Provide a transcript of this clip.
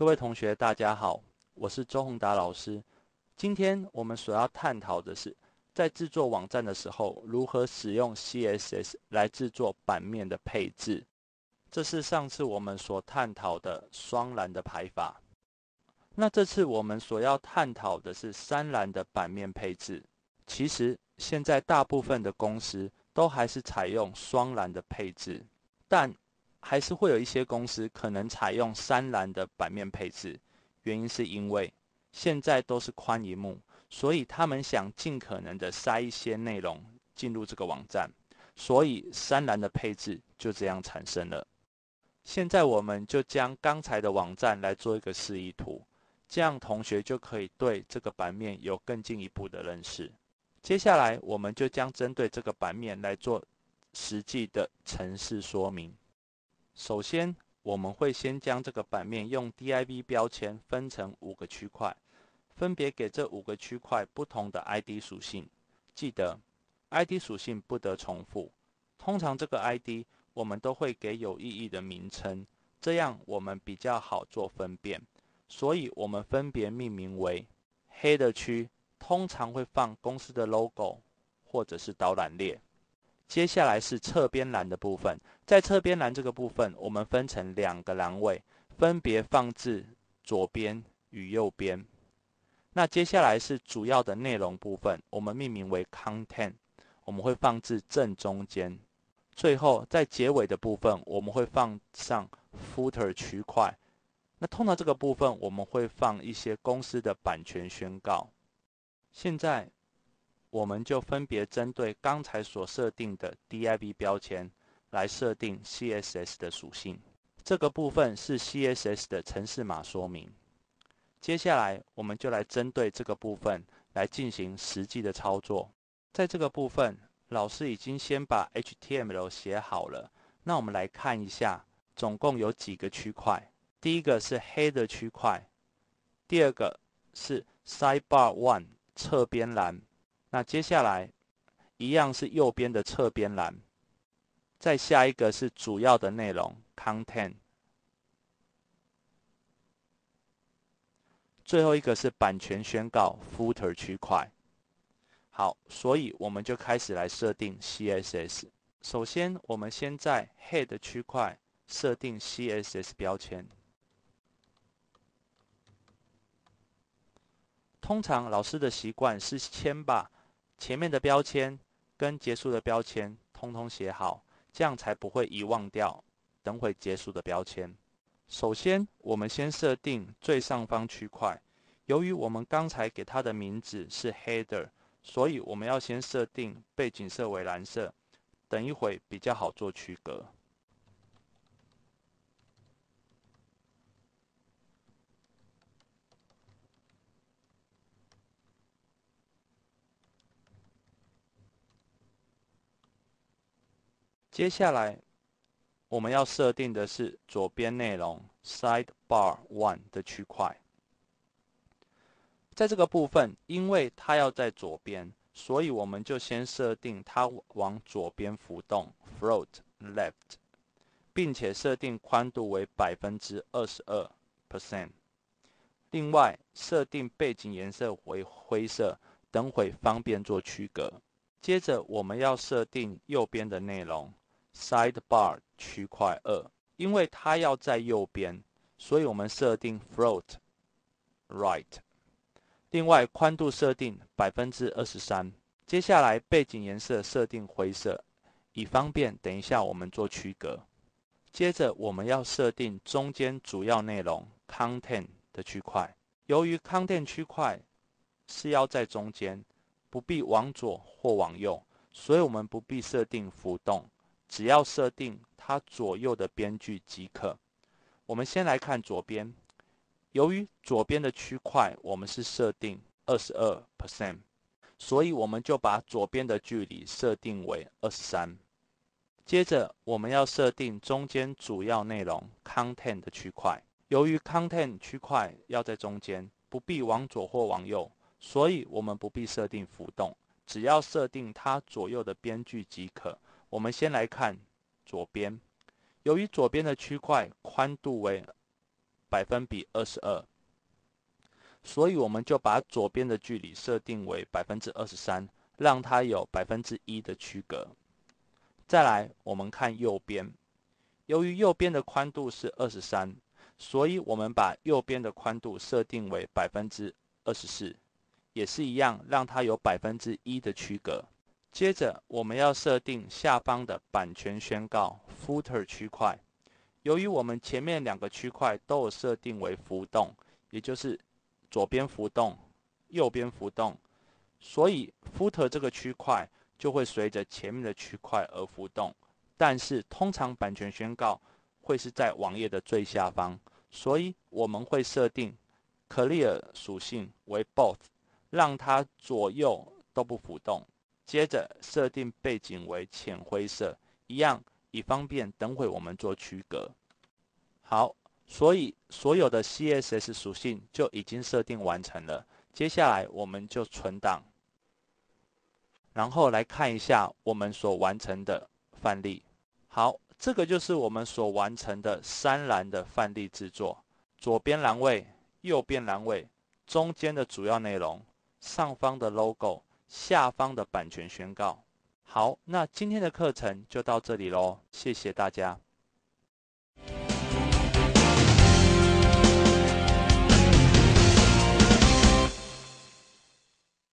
各位同学，大家好，我是周宏达老师。今天我们所要探讨的是，在制作网站的时候，如何使用 CSS 来制作版面的配置。这是上次我们所探讨的双栏的排法。那这次我们所要探讨的是三栏的版面配置。其实现在大部分的公司都还是采用双栏的配置，但还是会有一些公司可能采用三栏的版面配置，原因是因为现在都是宽银幕，所以他们想尽可能的塞一些内容进入这个网站，所以三栏的配置就这样产生了。现在我们就将刚才的网站来做一个示意图，这样同学就可以对这个版面有更进一步的认识。接下来我们就将针对这个版面来做实际的城市说明。首先，我们会先将这个版面用 div 标签分成五个区块，分别给这五个区块不同的 id 属性。记得，id 属性不得重复。通常这个 id 我们都会给有意义的名称，这样我们比较好做分辨。所以，我们分别命名为黑的区，通常会放公司的 logo 或者是导览列。接下来是侧边栏的部分，在侧边栏这个部分，我们分成两个栏位，分别放置左边与右边。那接下来是主要的内容部分，我们命名为 content，我们会放置正中间。最后在结尾的部分，我们会放上 footer 区块。那通常这个部分，我们会放一些公司的版权宣告。现在。我们就分别针对刚才所设定的 div 标签来设定 CSS 的属性。这个部分是 CSS 的程式码说明。接下来我们就来针对这个部分来进行实际的操作。在这个部分，老师已经先把 HTML 写好了。那我们来看一下，总共有几个区块？第一个是黑的区块，第二个是 Sidebar One 侧边栏。那接下来一样是右边的侧边栏，再下一个是主要的内容 （content），最后一个是版权宣告 （footer） 区块。好，所以我们就开始来设定 CSS。首先，我们先在 head 区块设定 CSS 标签。通常老师的习惯是先把前面的标签跟结束的标签通通写好，这样才不会遗忘掉等会结束的标签。首先，我们先设定最上方区块。由于我们刚才给它的名字是 header，所以我们要先设定背景色为蓝色，等一会比较好做区隔。接下来我们要设定的是左边内容 sidebar one 的区块，在这个部分，因为它要在左边，所以我们就先设定它往左边浮动 float left，并且设定宽度为百分之二十二 percent。另外，设定背景颜色为灰色，等会方便做区隔。接着，我们要设定右边的内容。Sidebar 区块二，因为它要在右边，所以我们设定 float right。另外，宽度设定百分之二十三。接下来，背景颜色设定灰色，以方便等一下我们做区隔。接着，我们要设定中间主要内容 content 的区块。由于 content 区块是要在中间，不必往左或往右，所以我们不必设定浮动。只要设定它左右的边距即可。我们先来看左边，由于左边的区块我们是设定二十二 percent，所以我们就把左边的距离设定为二十三。接着我们要设定中间主要内容 content 的区块，由于 content 区块要在中间，不必往左或往右，所以我们不必设定浮动，只要设定它左右的边距即可。我们先来看左边，由于左边的区块宽度为百分比二十二，所以我们就把左边的距离设定为百分之二十三，让它有百分之一的区隔。再来，我们看右边，由于右边的宽度是二十三，所以我们把右边的宽度设定为百分之二十四，也是一样，让它有百分之一的区隔。接着，我们要设定下方的版权宣告 footer 区块。由于我们前面两个区块都有设定为浮动，也就是左边浮动、右边浮动，所以 footer 这个区块就会随着前面的区块而浮动。但是，通常版权宣告会是在网页的最下方，所以我们会设定 clear 属性为 both，让它左右都不浮动。接着设定背景为浅灰色，一样以方便等会我们做区隔。好，所以所有的 CSS 属性就已经设定完成了。接下来我们就存档，然后来看一下我们所完成的范例。好，这个就是我们所完成的三栏的范例制作。左边栏位、右边栏位、中间的主要内容、上方的 logo。下方的版权宣告。好，那今天的课程就到这里喽，谢谢大家。